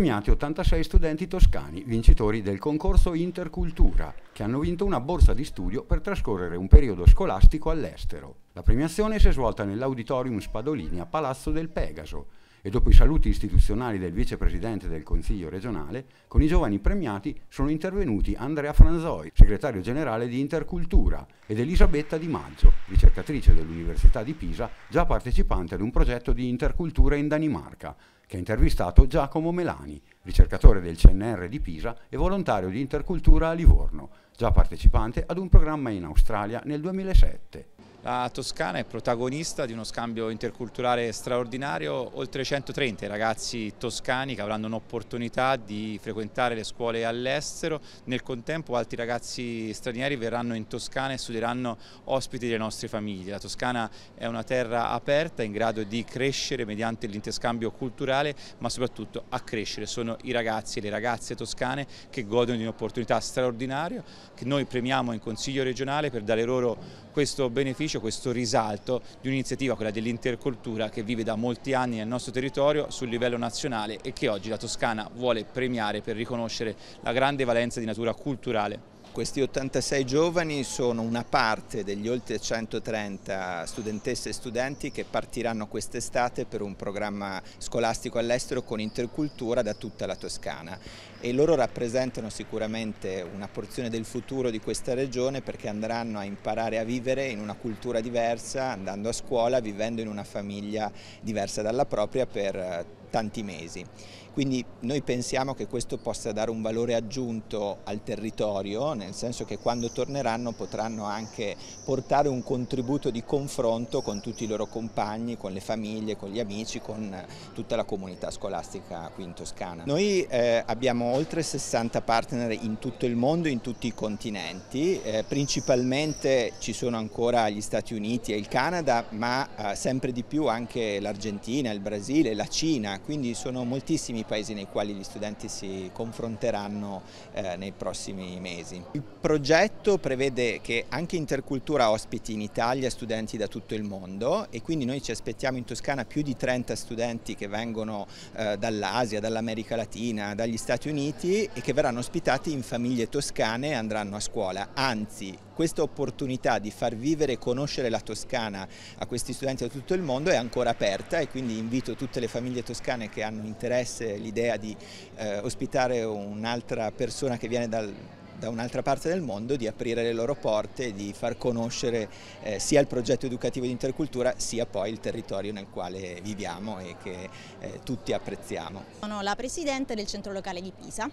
premiati 86 studenti toscani, vincitori del concorso Intercultura, che hanno vinto una borsa di studio per trascorrere un periodo scolastico all'estero. La premiazione si è svolta nell'Auditorium Spadolini a Palazzo del Pegaso e dopo i saluti istituzionali del vicepresidente del Consiglio regionale, con i giovani premiati sono intervenuti Andrea Franzoi, segretario generale di Intercultura, ed Elisabetta Di Maggio, ricercatrice dell'Università di Pisa, già partecipante ad un progetto di intercultura in Danimarca che ha intervistato Giacomo Melani ricercatore del CNR di Pisa e volontario di Intercultura a Livorno, già partecipante ad un programma in Australia nel 2007. La Toscana è protagonista di uno scambio interculturale straordinario, oltre 130 ragazzi toscani che avranno un'opportunità di frequentare le scuole all'estero, nel contempo altri ragazzi stranieri verranno in Toscana e studieranno ospiti delle nostre famiglie. La Toscana è una terra aperta in grado di crescere mediante l'interscambio culturale ma soprattutto a crescere, sono sono i ragazzi e le ragazze toscane che godono di un'opportunità straordinaria che noi premiamo in Consiglio regionale per dare loro questo beneficio, questo risalto di un'iniziativa, quella dell'intercultura che vive da molti anni nel nostro territorio sul livello nazionale e che oggi la Toscana vuole premiare per riconoscere la grande valenza di natura culturale questi 86 giovani sono una parte degli oltre 130 studentesse e studenti che partiranno quest'estate per un programma scolastico all'estero con intercultura da tutta la Toscana e loro rappresentano sicuramente una porzione del futuro di questa regione perché andranno a imparare a vivere in una cultura diversa, andando a scuola, vivendo in una famiglia diversa dalla propria per eh, tanti mesi. Quindi noi pensiamo che questo possa dare un valore aggiunto al territorio, nel senso che quando torneranno potranno anche portare un contributo di confronto con tutti i loro compagni, con le famiglie, con gli amici, con tutta la comunità scolastica qui in Toscana. Noi eh, abbiamo oltre 60 partner in tutto il mondo, in tutti i continenti, eh, principalmente ci sono ancora gli Stati Uniti e il Canada, ma eh, sempre di più anche l'Argentina, il Brasile, la Cina, quindi sono moltissimi i paesi nei quali gli studenti si confronteranno eh, nei prossimi mesi. Il progetto prevede che anche Intercultura ospiti in Italia studenti da tutto il mondo e quindi noi ci aspettiamo in Toscana più di 30 studenti che vengono eh, dall'Asia, dall'America Latina, dagli Stati Uniti e che verranno ospitati in famiglie toscane e andranno a scuola. Anzi, questa opportunità di far vivere e conoscere la Toscana a questi studenti da tutto il mondo è ancora aperta e quindi invito tutte le famiglie toscane che hanno interesse l'idea di eh, ospitare un'altra persona che viene dal, da un'altra parte del mondo, di aprire le loro porte, di far conoscere eh, sia il progetto educativo di intercultura sia poi il territorio nel quale viviamo e che eh, tutti apprezziamo. Sono la presidente del centro locale di Pisa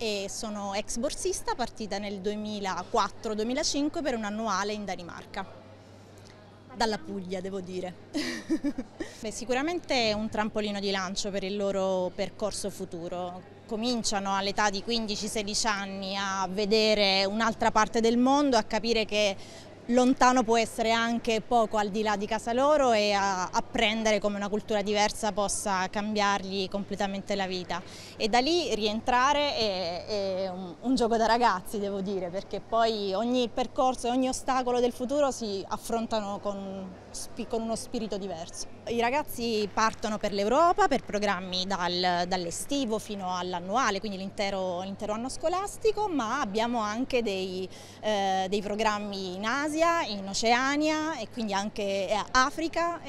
e sono ex borsista partita nel 2004-2005 per un annuale in Danimarca dalla Puglia, devo dire. Beh, sicuramente è un trampolino di lancio per il loro percorso futuro. Cominciano all'età di 15-16 anni a vedere un'altra parte del mondo, a capire che lontano può essere anche poco al di là di casa loro e apprendere come una cultura diversa possa cambiargli completamente la vita. E da lì rientrare è, è un, un, gioco da ragazzi, devo dire, perché poi ogni percorso e ogni ostacolo del futuro si affrontano con, con uno spirito diverso. I ragazzi partono per l'Europa, per programmi dal, dall'estivo fino all'annuale, quindi l'intero anno scolastico, ma abbiamo anche dei, eh, dei programmi in Asia, Asia, in Oceania e quindi anche eh, Africa,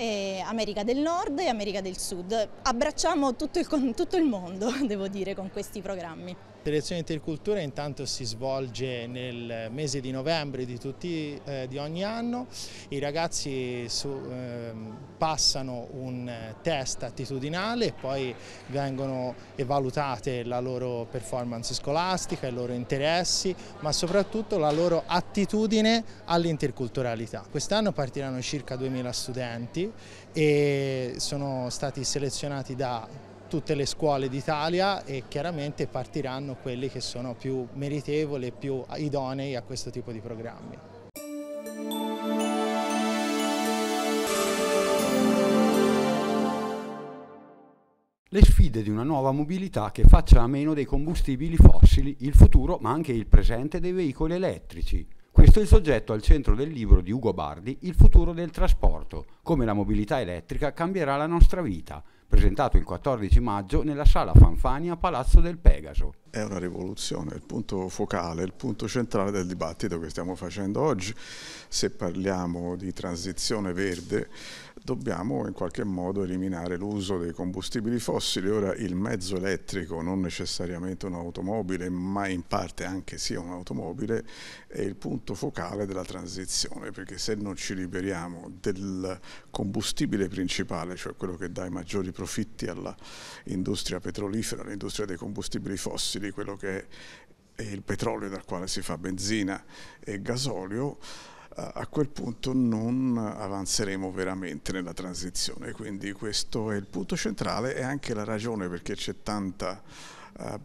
America del Nord e America del Sud. Abbracciamo tutto il, tutto il mondo, devo dire, con questi programmi. Selezione Intercultura intanto si svolge nel mese di novembre di, tutti, eh, di ogni anno, i ragazzi su, eh, passano un test attitudinale e poi vengono valutate la loro performance scolastica, i loro interessi, ma soprattutto la loro attitudine all'interculturalità. Quest'anno partiranno circa 2000 studenti e sono stati selezionati da tutte le scuole d'Italia e chiaramente partiranno quelli che sono più meritevoli e più idonei a questo tipo di programmi. Le sfide di una nuova mobilità che faccia a meno dei combustibili fossili, il futuro ma anche il presente dei veicoli elettrici. Questo è il soggetto al centro del libro di Ugo Bardi, Il futuro del trasporto, come la mobilità elettrica cambierà la nostra vita, presentato il 14 maggio nella sala Fanfania Palazzo del Pegaso è una rivoluzione, il punto focale, il punto centrale del dibattito che stiamo facendo oggi. Se parliamo di transizione verde dobbiamo in qualche modo eliminare l'uso dei combustibili fossili. Ora il mezzo elettrico, non necessariamente un'automobile, ma in parte anche sia un'automobile, è il punto focale della transizione, perché se non ci liberiamo del combustibile principale, cioè quello che dà i maggiori profitti all'industria petrolifera, all'industria dei combustibili fossili, prezzi di quello che è il petrolio dal quale si fa benzina e gasolio, a quel punto non avanzeremo veramente nella transizione. Quindi questo è il punto centrale e anche la ragione perché c'è tanta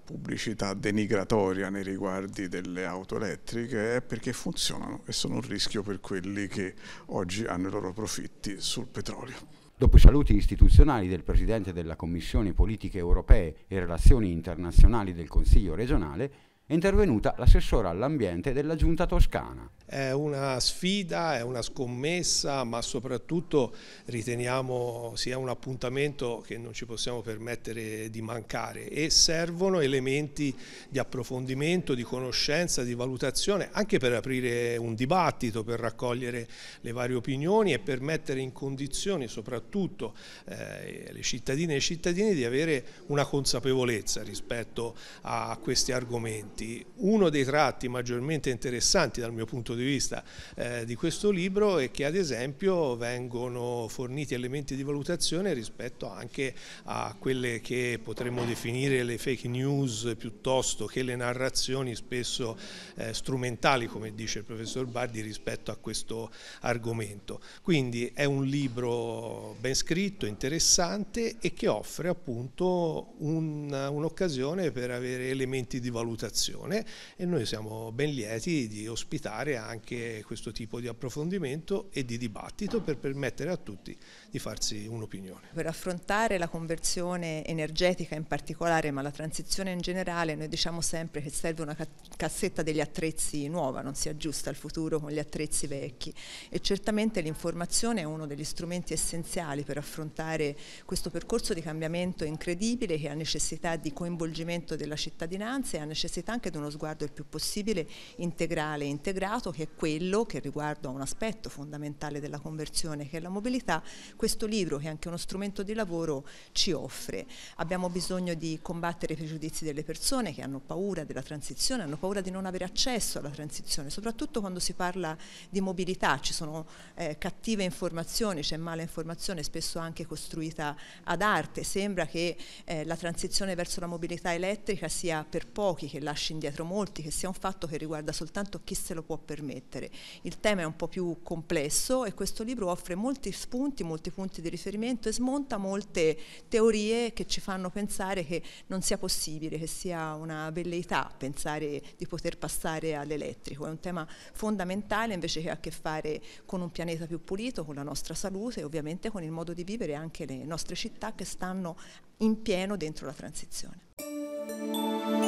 pubblicità denigratoria nei riguardi delle auto elettriche è perché funzionano e sono un rischio per quelli che oggi hanno i loro profitti sul petrolio. Dopo i saluti istituzionali del Presidente della Commissione Politiche Europee e Relazioni Internazionali del Consiglio regionale, è intervenuta l'assessora all'ambiente della Giunta Toscana. È una sfida, è una scommessa, ma soprattutto riteniamo sia un appuntamento che non ci possiamo permettere di mancare e servono elementi di approfondimento, di conoscenza, di valutazione, anche per aprire un dibattito, per raccogliere le varie opinioni e per mettere in condizioni soprattutto eh, le cittadine e i cittadini di avere una consapevolezza rispetto a questi argomenti. Uno dei tratti maggiormente interessanti dal mio punto di vista punto di vista eh, di questo libro e che ad esempio vengono forniti elementi di valutazione rispetto anche a quelle che potremmo definire le fake news piuttosto che le narrazioni spesso eh, strumentali come dice il professor Bardi rispetto a questo argomento. Quindi è un libro ben scritto, interessante e che offre appunto un'occasione un per avere elementi di valutazione e noi siamo ben lieti di ospitare anche questo tipo di approfondimento e di dibattito per permettere a tutti di farsi un'opinione. Per affrontare la conversione energetica in particolare, ma la transizione in generale, noi diciamo sempre che serve una cassetta degli attrezzi nuova, non si aggiusta al futuro con gli attrezzi vecchi e certamente l'informazione è uno degli strumenti essenziali per affrontare questo percorso di cambiamento incredibile che ha necessità di coinvolgimento della cittadinanza e ha necessità anche di uno sguardo il più possibile integrale e integrato che è quello che riguarda un aspetto fondamentale della conversione che è la mobilità, questo libro, che è anche uno strumento di lavoro, ci offre. Abbiamo bisogno di combattere i pregiudizi delle persone che hanno paura della transizione, hanno paura di non avere accesso alla transizione, soprattutto quando si parla di mobilità, ci sono eh, cattive informazioni, c'è mala informazione, spesso anche costruita ad arte, sembra che eh, la transizione verso la mobilità elettrica sia per pochi, che lasci indietro molti, che sia un fatto che riguarda soltanto chi se lo può permettere. Il tema è un po' più complesso e questo libro offre molti spunti, molti punti di riferimento e smonta molte teorie che ci fanno pensare che non sia possibile, che sia una velleità pensare di poter passare all'elettrico. È un tema fondamentale invece che ha a che fare con un pianeta più pulito, con la nostra salute e ovviamente con il modo di vivere anche le nostre città che stanno in pieno dentro la transizione.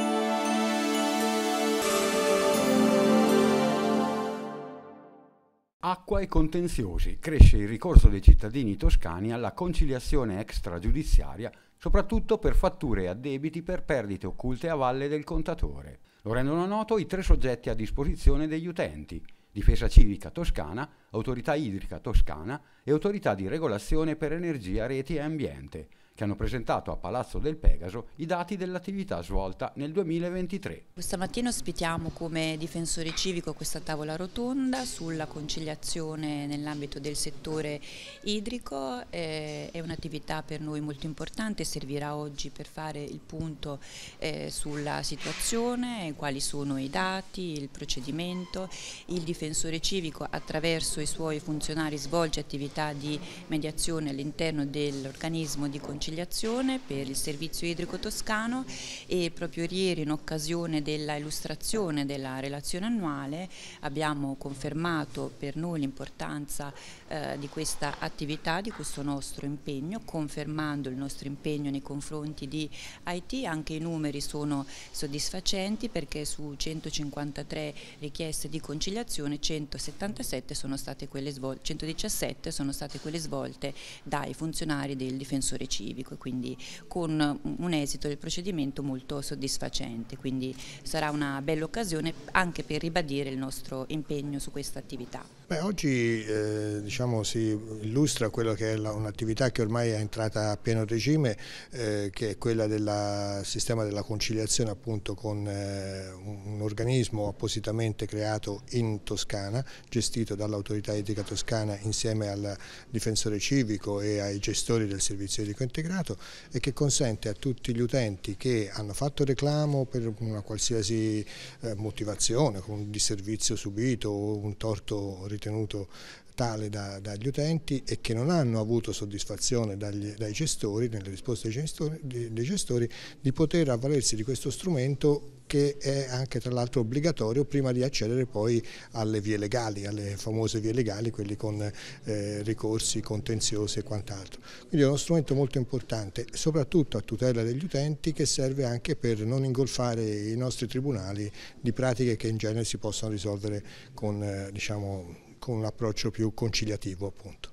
Acqua e contenziosi. Cresce il ricorso dei cittadini toscani alla conciliazione extragiudiziaria, soprattutto per fatture e addebiti per perdite occulte a valle del contatore. Lo rendono noto i tre soggetti a disposizione degli utenti, Difesa Civica Toscana, Autorità Idrica Toscana e Autorità di Regolazione per Energia, Reti e Ambiente, che hanno presentato a Palazzo del Pegaso i dati dell'attività svolta nel 2023. Questa mattina ospitiamo come difensore civico questa tavola rotonda sulla conciliazione nell'ambito del settore idrico, eh, è un'attività per noi molto importante, servirà oggi per fare il punto eh, sulla situazione, quali sono i dati, il procedimento, il difensore civico attraverso i suoi funzionari svolge attività di mediazione all'interno dell'organismo di conciliazione riconciliazione per il servizio idrico toscano e proprio ieri in occasione della illustrazione della relazione annuale abbiamo confermato per noi l'importanza eh, di questa attività, di questo nostro impegno, confermando il nostro impegno nei confronti di IT, anche i numeri sono soddisfacenti perché su 153 richieste di conciliazione 177 sono state quelle svolte, 117 sono state quelle svolte dai funzionari del difensore civile civico e quindi con un esito del procedimento molto soddisfacente, quindi sarà una bella occasione anche per ribadire il nostro impegno su questa attività. Beh, oggi eh, diciamo, si illustra quella che è un'attività che ormai è entrata a pieno regime, eh, che è quella del sistema della conciliazione appunto con eh, un organismo appositamente creato in Toscana, gestito dall'autorità etica toscana insieme al difensore civico e ai gestori del servizio etico integrato e che consente a tutti gli utenti che hanno fatto reclamo per una qualsiasi eh, motivazione, un disservizio subito o un torto riconosciuto ritenuto tale da, dagli utenti e che non hanno avuto soddisfazione dagli, dai gestori, nelle risposte dei gestori, dei gestori, di poter avvalersi di questo strumento che è anche tra l'altro obbligatorio prima di accedere poi alle vie legali, alle famose vie legali, quelli con eh, ricorsi contenziosi e quant'altro. Quindi è uno strumento molto importante, soprattutto a tutela degli utenti, che serve anche per non ingolfare i nostri tribunali di pratiche che in genere si possono risolvere con eh, diciamo, con un approccio più conciliativo appunto.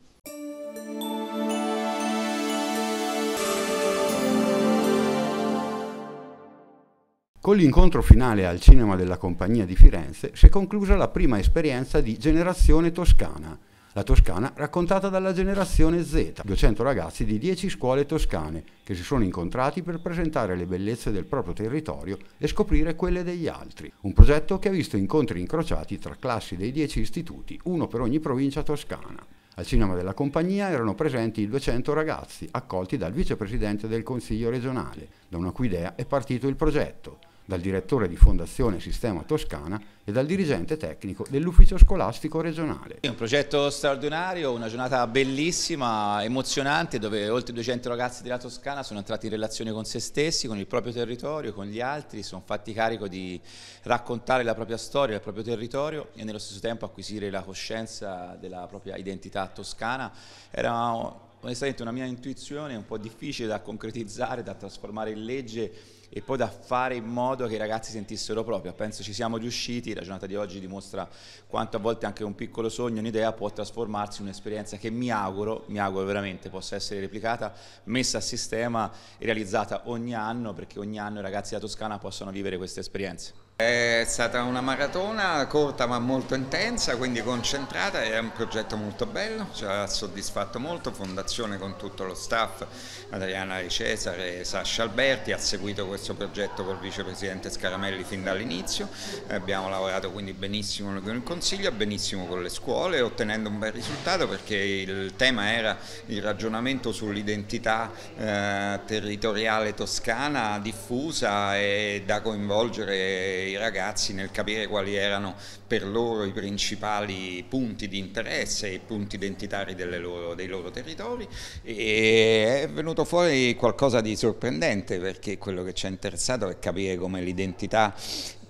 Con l'incontro finale al Cinema della Compagnia di Firenze si è conclusa la prima esperienza di Generazione Toscana, la Toscana raccontata dalla generazione Z, 200 ragazzi di 10 scuole toscane che si sono incontrati per presentare le bellezze del proprio territorio e scoprire quelle degli altri. Un progetto che ha visto incontri incrociati tra classi dei 10 istituti, uno per ogni provincia toscana. Al cinema della compagnia erano presenti 200 ragazzi, accolti dal vicepresidente del Consiglio regionale. Da una cui idea è partito il progetto dal direttore di Fondazione Sistema Toscana e dal dirigente tecnico dell'Ufficio Scolastico Regionale. È un progetto straordinario, una giornata bellissima, emozionante, dove oltre 200 ragazzi della Toscana sono entrati in relazione con se stessi, con il proprio territorio, con gli altri, sono fatti carico di raccontare la propria storia, il proprio territorio e nello stesso tempo acquisire la coscienza della propria identità toscana. Era onestamente una mia intuizione un po' difficile da concretizzare, da trasformare in legge e poi da fare in modo che i ragazzi sentissero proprio. Penso ci siamo riusciti, la giornata di oggi dimostra quanto a volte anche un piccolo sogno, un'idea può trasformarsi in un'esperienza che mi auguro, mi auguro veramente possa essere replicata, messa a sistema e realizzata ogni anno perché ogni anno i ragazzi della Toscana possano vivere queste esperienze. È stata una maratona corta ma molto intensa, quindi concentrata, è un progetto molto bello, ci ha soddisfatto molto, Fondazione con tutto lo staff, Adriana Ricesare e Sascia Alberti, ha seguito questo progetto col vicepresidente Scaramelli fin dall'inizio, abbiamo lavorato quindi benissimo con il Consiglio benissimo con le scuole, ottenendo un bel risultato perché il tema era il ragionamento sull'identità eh, territoriale toscana diffusa e da coinvolgere i ragazzi nel capire quali erano per loro i principali punti di interesse e i punti identitari loro, dei loro territori e è venuto fuori qualcosa di sorprendente perché quello che ci ha interessato è capire come l'identità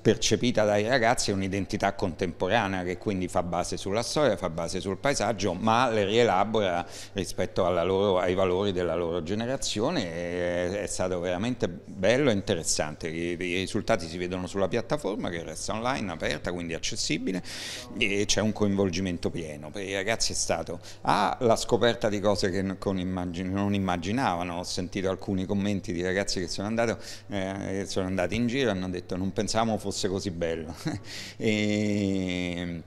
percepita dai ragazzi è un'identità contemporanea che quindi fa base sulla storia, fa base sul paesaggio, ma le rielabora rispetto loro, ai valori della loro generazione. È, è stato veramente bello e interessante. I, I, risultati si vedono sulla piattaforma che resta online, aperta, quindi accessibile e c'è un coinvolgimento pieno. Per i ragazzi è stato ah, la scoperta di cose che immagin non immaginavano. Ho sentito alcuni commenti di ragazzi che sono, andato, eh, sono andati in giro e hanno detto non pensavamo fosse fosse così bello. e... Ehm,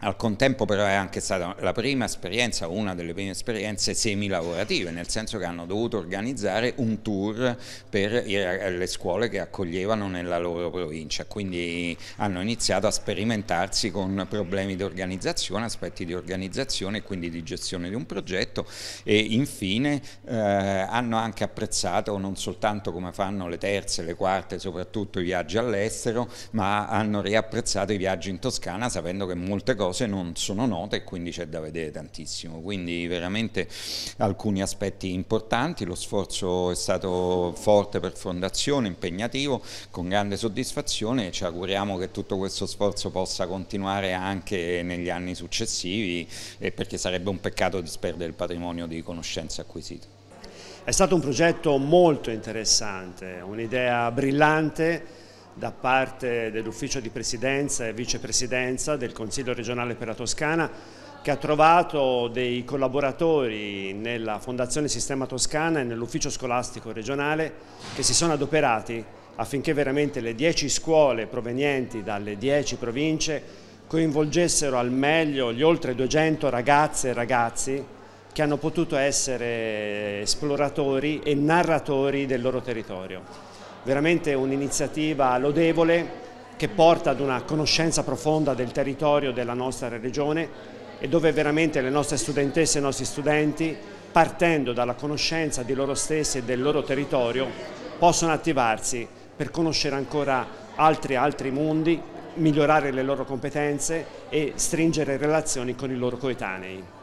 al contempo però è anche stata la prima esperienza, una delle prime esperienze semilavorative, nel senso che hanno dovuto organizzare un tour per le scuole che accoglievano nella loro provincia, quindi hanno iniziato a sperimentarsi con problemi di organizzazione, aspetti di organizzazione e quindi di gestione di un progetto e infine eh, hanno anche apprezzato non soltanto come fanno le terze, le quarte, soprattutto i viaggi all'estero, ma hanno riapprezzato i viaggi in Toscana sapendo che molte cose cose non sono note e quindi c'è da vedere tantissimo, quindi veramente alcuni aspetti importanti, lo sforzo è stato forte per Fondazione, impegnativo, con grande soddisfazione e ci auguriamo che tutto questo sforzo possa continuare anche negli anni successivi eh, perché sarebbe un peccato disperdere il patrimonio di conoscenze acquisite. È stato un progetto molto interessante, un'idea brillante da parte dell'ufficio di presidenza e vicepresidenza del Consiglio regionale per la Toscana che ha trovato dei collaboratori nella Fondazione Sistema Toscana e nell'ufficio scolastico regionale che si sono adoperati affinché veramente le 10 scuole provenienti dalle 10 province coinvolgessero al meglio gli oltre 200 ragazze e ragazzi che hanno potuto essere esploratori e narratori del loro territorio veramente un'iniziativa lodevole che porta ad una conoscenza profonda del territorio della nostra regione e dove veramente le nostre studentesse e i nostri studenti, partendo dalla conoscenza di loro stessi e del loro territorio, possono attivarsi per conoscere ancora altri, altri mondi, migliorare le loro competenze e stringere relazioni con i loro coetanei.